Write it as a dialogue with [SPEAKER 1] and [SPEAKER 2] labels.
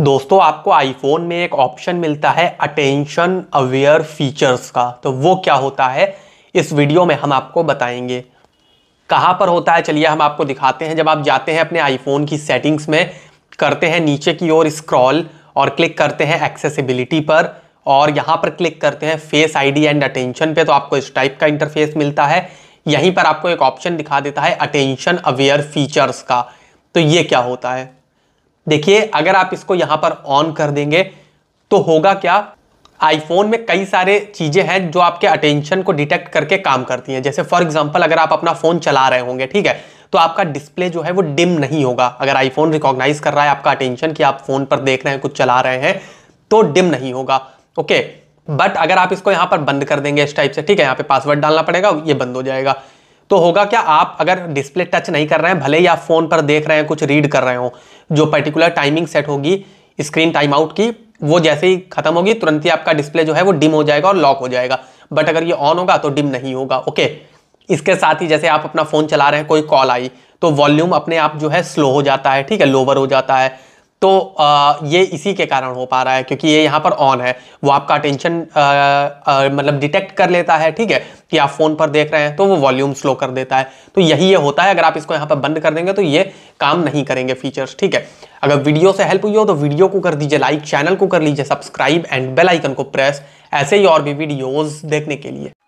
[SPEAKER 1] दोस्तों आपको आईफोन में एक ऑप्शन मिलता है अटेंशन अवेयर फीचर्स का तो वो क्या होता है इस वीडियो में हम आपको बताएंगे कहाँ पर होता है चलिए हम आपको दिखाते हैं जब आप जाते हैं अपने आईफोन की सेटिंग्स में करते हैं नीचे की ओर स्क्रॉल और क्लिक करते हैं एक्सेसिबिलिटी पर और यहाँ पर क्लिक करते हैं फेस आई एंड अटेंशन पे तो आपको इस टाइप का इंटरफेस मिलता है यहीं पर आपको एक ऑप्शन दिखा देता है अटेंशन अवेयर फीचर्स का तो ये क्या होता है देखिए अगर आप इसको यहां पर ऑन कर देंगे तो होगा क्या आईफोन में कई सारे चीज़ें हैं जो आपके अटेंशन को डिटेक्ट करके काम करती हैं जैसे फॉर एग्जांपल अगर आप अपना फ़ोन चला रहे होंगे ठीक है तो आपका डिस्प्ले जो है वो डिम नहीं होगा अगर आईफोन रिकॉग्नाइज कर रहा है आपका अटेंशन कि आप फ़ोन पर देख रहे हैं कुछ चला रहे हैं तो डिम नहीं होगा ओके बट अगर आप इसको यहां पर बंद कर देंगे इस टाइप से ठीक है यहाँ पे पासवर्ड डालना पड़ेगा ये बंद हो जाएगा तो होगा क्या आप अगर डिस्प्ले टच नहीं कर रहे हैं भले ही आप फ़ोन पर देख रहे हैं कुछ रीड कर रहे हो जो पर्टिकुलर टाइमिंग सेट होगी स्क्रीन टाइम आउट की वो जैसे ही खत्म होगी तुरंत ही आपका डिस्प्ले जो है वो डिम हो जाएगा और लॉक हो जाएगा बट अगर ये ऑन होगा तो डिम नहीं होगा ओके इसके साथ ही जैसे आप अपना फ़ोन चला रहे हैं कोई कॉल आई तो वॉल्यूम अपने आप जो है स्लो हो जाता है ठीक है लोवर हो जाता है तो ये इसी के कारण हो पा रहा है क्योंकि ये यहाँ पर ऑन है वो आपका अटेंशन मतलब डिटेक्ट कर लेता है ठीक है कि आप फ़ोन पर देख रहे हैं तो वो वॉल्यूम स्लो कर देता है तो यही ये होता है अगर आप इसको यहाँ पर बंद कर देंगे तो ये काम नहीं करेंगे फीचर्स ठीक है अगर वीडियो से हेल्प हुई हो तो वीडियो को कर दीजिए लाइक चैनल को कर लीजिए सब्सक्राइब एंड बेलाइकन को प्रेस ऐसे ही और भी वीडियोज़ देखने के लिए